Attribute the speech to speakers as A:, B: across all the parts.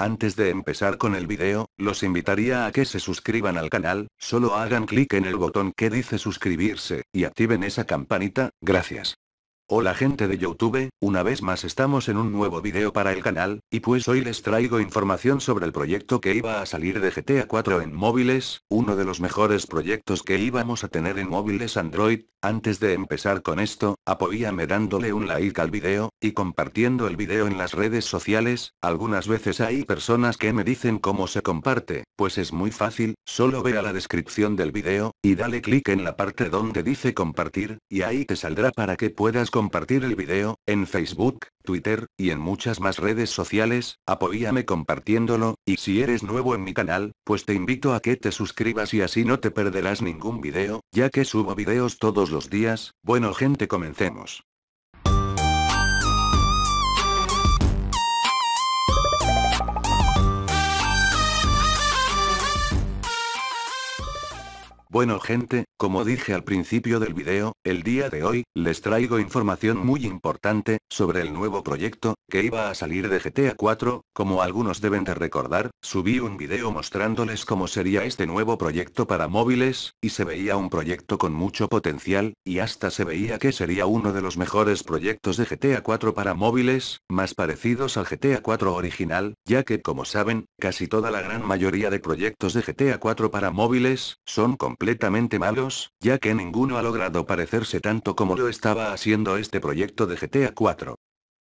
A: Antes de empezar con el video, los invitaría a que se suscriban al canal, solo hagan clic en el botón que dice suscribirse, y activen esa campanita, gracias. Hola gente de Youtube, una vez más estamos en un nuevo video para el canal, y pues hoy les traigo información sobre el proyecto que iba a salir de GTA 4 en móviles, uno de los mejores proyectos que íbamos a tener en móviles Android, antes de empezar con esto, apoyame dándole un like al video, y compartiendo el video en las redes sociales, algunas veces hay personas que me dicen cómo se comparte, pues es muy fácil, solo ve a la descripción del video, y dale clic en la parte donde dice compartir, y ahí te saldrá para que puedas compartir compartir el video, en Facebook, Twitter, y en muchas más redes sociales, apóyame compartiéndolo, y si eres nuevo en mi canal, pues te invito a que te suscribas y así no te perderás ningún video, ya que subo videos todos los días, bueno gente comencemos. Bueno gente, como dije al principio del video, el día de hoy, les traigo información muy importante, sobre el nuevo proyecto, que iba a salir de GTA 4, como algunos deben de recordar, subí un video mostrándoles cómo sería este nuevo proyecto para móviles, y se veía un proyecto con mucho potencial, y hasta se veía que sería uno de los mejores proyectos de GTA 4 para móviles, más parecidos al GTA 4 original, ya que como saben, casi toda la gran mayoría de proyectos de GTA 4 para móviles, son completamente malos, ya que ninguno ha logrado parecerse tanto como lo estaba haciendo este proyecto de GTA 4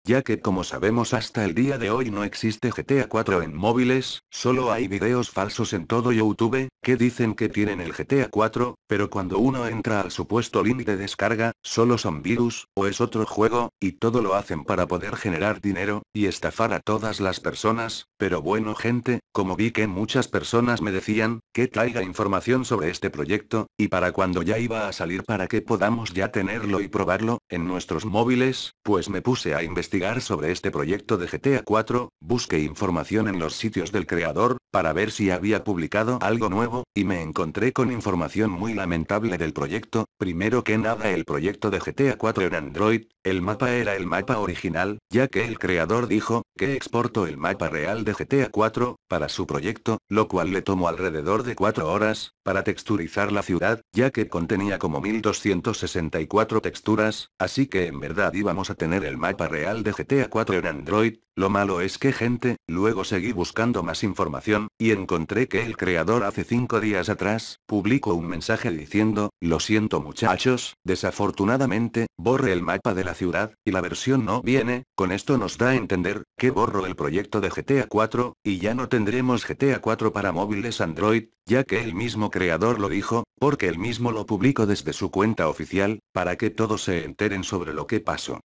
A: ya que como sabemos hasta el día de hoy no existe GTA 4 en móviles, solo hay videos falsos en todo YouTube, que dicen que tienen el GTA 4, pero cuando uno entra al supuesto link de descarga, solo son virus, o es otro juego, y todo lo hacen para poder generar dinero, y estafar a todas las personas, pero bueno gente, como vi que muchas personas me decían, que traiga información sobre este proyecto, y para cuando ya iba a salir para que podamos ya tenerlo y probarlo, en nuestros móviles, pues me puse a investigar sobre este proyecto de GTA 4, busqué información en los sitios del creador, para ver si había publicado algo nuevo, y me encontré con información muy lamentable del proyecto, primero que nada el proyecto de GTA 4 en Android, el mapa era el mapa original, ya que el creador dijo, que exportó el mapa real de GTA 4, para su proyecto, lo cual le tomó alrededor de 4 horas, para texturizar la ciudad, ya que contenía como 1264 texturas, así que en verdad íbamos a tener el mapa real de GTA 4 en Android, lo malo es que gente, luego seguí buscando más información, y encontré que el creador hace 5 días atrás, publicó un mensaje diciendo, lo siento muchachos, desafortunadamente, borre el mapa de la ciudad, y la versión no viene, con esto nos da a entender, que borro el proyecto de GTA 4, y ya no tendremos GTA 4 para móviles Android, ya que el mismo creador lo dijo, porque él mismo lo publicó desde su cuenta oficial, para que todos se enteren sobre lo que pasó.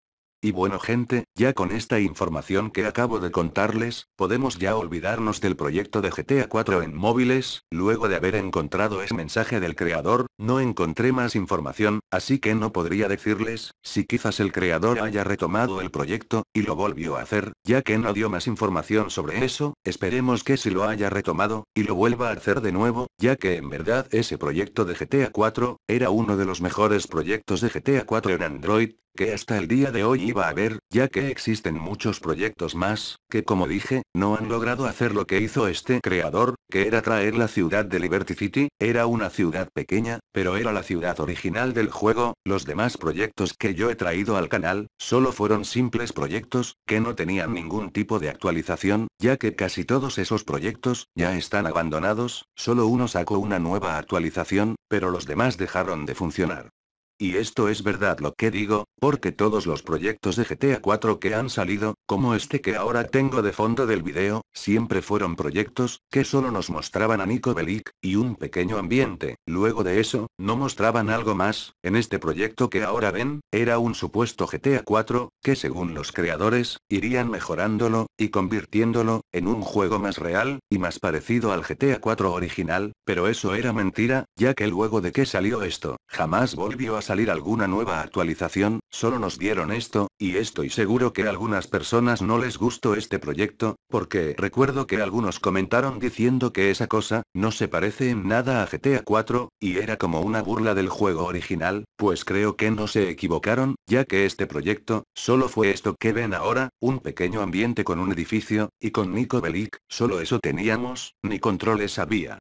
A: Y bueno gente, ya con esta información que acabo de contarles, podemos ya olvidarnos del proyecto de GTA 4 en móviles, luego de haber encontrado ese mensaje del creador, no encontré más información, así que no podría decirles, si quizás el creador haya retomado el proyecto, y lo volvió a hacer, ya que no dio más información sobre eso, esperemos que si lo haya retomado, y lo vuelva a hacer de nuevo, ya que en verdad ese proyecto de GTA 4, era uno de los mejores proyectos de GTA 4 en Android, que hasta el día de hoy iba a haber, ya que existen muchos proyectos más, que como dije, no han logrado hacer lo que hizo este creador, que era traer la ciudad de Liberty City, era una ciudad pequeña, pero era la ciudad original del juego, los demás proyectos que yo he traído al canal, solo fueron simples proyectos, que no tenían ningún tipo de actualización, ya que casi todos esos proyectos, ya están abandonados, solo uno sacó una nueva actualización, pero los demás dejaron de funcionar. Y esto es verdad lo que digo, porque todos los proyectos de GTA 4 que han salido, como este que ahora tengo de fondo del video, siempre fueron proyectos, que solo nos mostraban a Nico Bellic, y un pequeño ambiente, luego de eso, no mostraban algo más, en este proyecto que ahora ven, era un supuesto GTA 4, que según los creadores, irían mejorándolo, y convirtiéndolo, en un juego más real, y más parecido al GTA 4 original, pero eso era mentira, ya que luego de que salió esto, jamás volvió a salir alguna nueva actualización, solo nos dieron esto, y estoy seguro que algunas personas no les gustó este proyecto, porque recuerdo que algunos comentaron diciendo que esa cosa, no se parece en nada a GTA 4, y era como una burla del juego original, pues creo que no se equivocaron, ya que este proyecto, solo fue esto que ven ahora, un pequeño ambiente con un edificio, y con Nico Bellic, solo eso teníamos, ni controles había.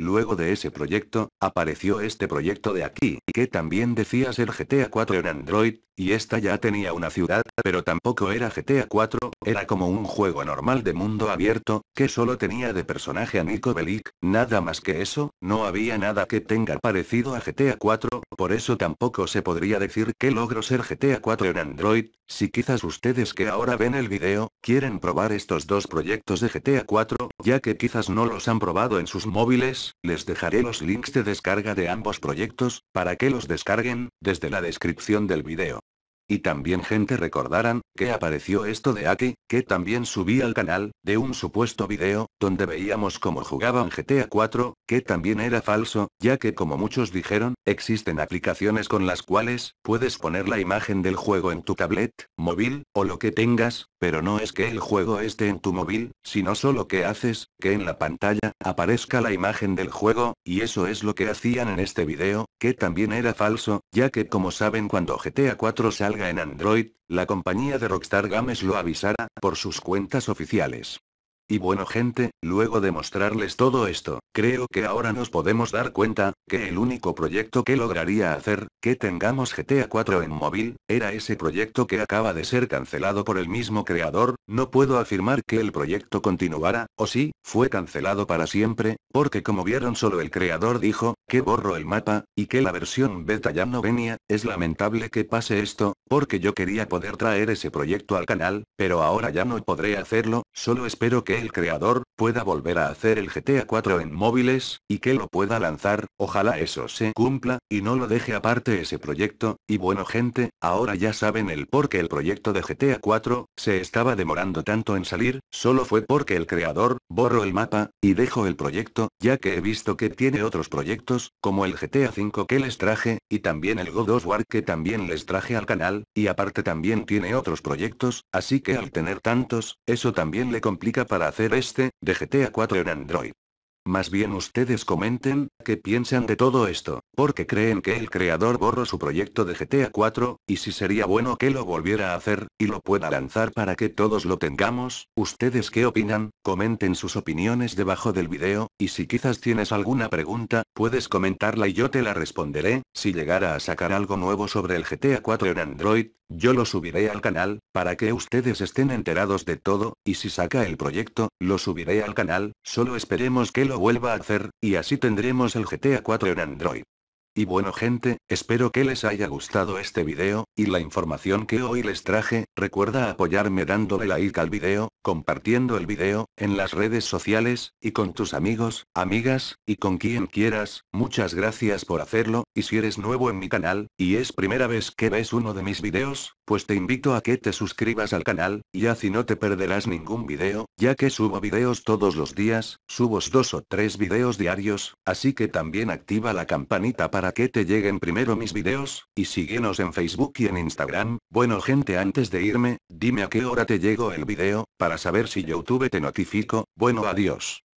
A: Luego de ese proyecto, apareció este proyecto de aquí, que también decía ser GTA 4 en Android, y esta ya tenía una ciudad, pero tampoco era GTA 4, era como un juego normal de mundo abierto, que solo tenía de personaje a Nico Bellic, nada más que eso, no había nada que tenga parecido a GTA 4, por eso tampoco se podría decir que logro ser GTA 4 en Android, si quizás ustedes que ahora ven el video, quieren probar estos dos proyectos de GTA 4, ya que quizás no los han probado en sus móviles, les dejaré los links de descarga de ambos proyectos, para que los descarguen, desde la descripción del video. Y también gente recordarán, que apareció esto de Aki, que también subí al canal, de un supuesto video, donde veíamos cómo jugaban GTA 4, que también era falso, ya que como muchos dijeron, existen aplicaciones con las cuales, puedes poner la imagen del juego en tu tablet, móvil, o lo que tengas, pero no es que el juego esté en tu móvil, sino solo que haces, que en la pantalla, aparezca la imagen del juego, y eso es lo que hacían en este video, que también era falso, ya que como saben cuando GTA 4 salga en Android, la compañía de Rockstar Games lo avisará, por sus cuentas oficiales. Y bueno gente, luego de mostrarles todo esto, creo que ahora nos podemos dar cuenta, que el único proyecto que lograría hacer, que tengamos GTA 4 en móvil, era ese proyecto que acaba de ser cancelado por el mismo creador, no puedo afirmar que el proyecto continuara, o si, fue cancelado para siempre, porque como vieron solo el creador dijo, que borro el mapa, y que la versión beta ya no venía, es lamentable que pase esto, porque yo quería poder traer ese proyecto al canal, pero ahora ya no podré hacerlo, solo espero que el creador, pueda volver a hacer el GTA 4 en móviles, y que lo pueda lanzar, ojalá eso se cumpla, y no lo deje aparte ese proyecto, y bueno gente, ahora ya saben el por qué el proyecto de GTA 4, se estaba demorando tanto en salir, solo fue porque el creador, borro el mapa, y dejo el proyecto, ya que he visto que tiene otros proyectos, como el GTA 5 que les traje, y también el God of War que también les traje al canal, y aparte también tiene otros proyectos, así que al tener tantos, eso también le complica para hacer este, de GTA 4 en Android. Más bien ustedes comenten, qué piensan de todo esto, porque creen que el creador borró su proyecto de GTA 4, y si sería bueno que lo volviera a hacer, y lo pueda lanzar para que todos lo tengamos, ustedes qué opinan, comenten sus opiniones debajo del video, y si quizás tienes alguna pregunta, puedes comentarla y yo te la responderé, si llegara a sacar algo nuevo sobre el GTA 4 en Android, yo lo subiré al canal, para que ustedes estén enterados de todo, y si saca el proyecto, lo subiré al canal, solo esperemos que lo vuelva a hacer, y así tendremos el GTA 4 en Android. Y bueno gente, espero que les haya gustado este video, y la información que hoy les traje, recuerda apoyarme dándole like al video, compartiendo el video, en las redes sociales, y con tus amigos, amigas, y con quien quieras, muchas gracias por hacerlo, y si eres nuevo en mi canal, y es primera vez que ves uno de mis videos, pues te invito a que te suscribas al canal, y así no te perderás ningún video, ya que subo videos todos los días, subo dos o tres videos diarios, así que también activa la campanita para que te lleguen primero mis videos, y síguenos en Facebook y en Instagram, bueno gente antes de irme, dime a qué hora te llegó el video, para saber si YouTube te notifico, bueno adiós.